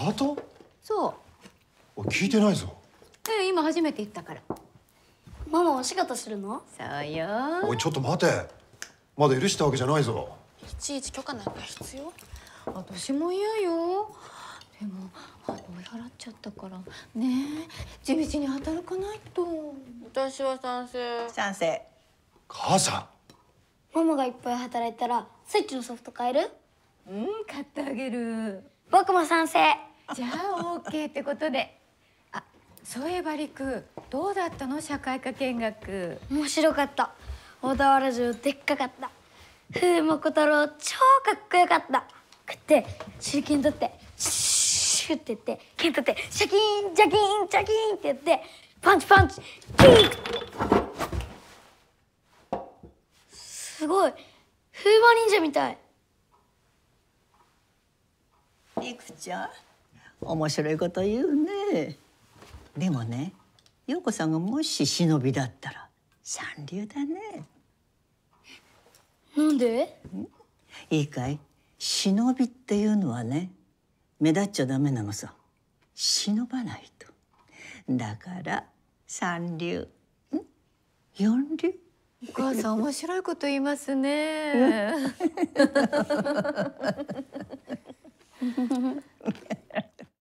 ハートそうお聞いてないぞええ今初めて言ったからママお仕事するのそうよおいちょっと待てまだ許したわけじゃないぞいちいち許可なんか必要私も嫌よでもあ追い払っちゃったからねえ地道に働かないと私は賛成賛成母さんママがいっぱい働いたらスイッチのソフト買えるうん買ってあげる僕も賛成じゃあ OK ってことであそういえばりくどうだったの社会科見学面白かった小田原城でっかかった風も小太郎超かっこよかった食って手裏剣取ってシュッてって剣取ってシャキーンジャキーンジャキーンって言ってパンチパンチキーンすごい風魔忍者みたいいくちゃん面白いこと言うねでもね陽子さんがもし忍びだったら三流だねなんでいいかい忍びっていうのはね目立っちゃダメなのさ忍ばないとだから三流ん四流お母さん面白いこと言いますね